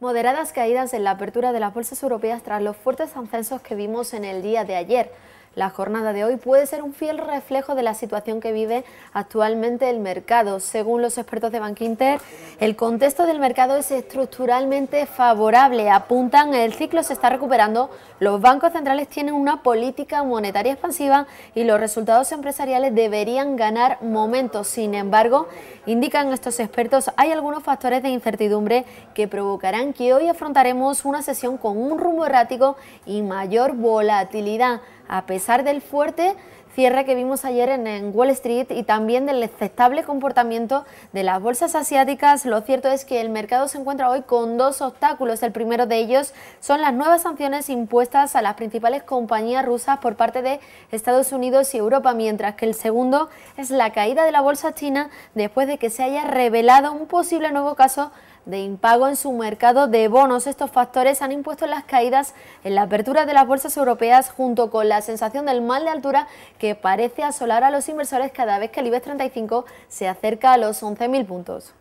moderadas caídas en la apertura de las bolsas europeas tras los fuertes ascensos que vimos en el día de ayer. La jornada de hoy puede ser un fiel reflejo de la situación que vive actualmente el mercado. Según los expertos de Bankinter, el contexto del mercado es estructuralmente favorable. Apuntan, el ciclo se está recuperando, los bancos centrales tienen una política monetaria expansiva y los resultados empresariales deberían ganar momentos. Sin embargo, indican estos expertos, hay algunos factores de incertidumbre que provocarán que hoy afrontaremos una sesión con un rumbo errático y mayor volatilidad a pesar del fuerte cierre que vimos ayer en, Wall Street y también del aceptable comportamiento de las bolsas asiáticas, lo cierto es que el mercado se encuentra hoy con dos obstáculos. El primero de ellos son las nuevas sanciones impuestas a las principales compañías rusas por parte de Estados Unidos y Europa, mientras que el segundo es la caída de la bolsa china después de que se haya revelado un posible nuevo caso de impago en su mercado de bonos. Estos factores han impuesto las caídas en la apertura de las bolsas europeas junto con la sensación del mal de altura que parece asolar a los inversores cada vez que el IBEX 35 se acerca a los 11.000 puntos.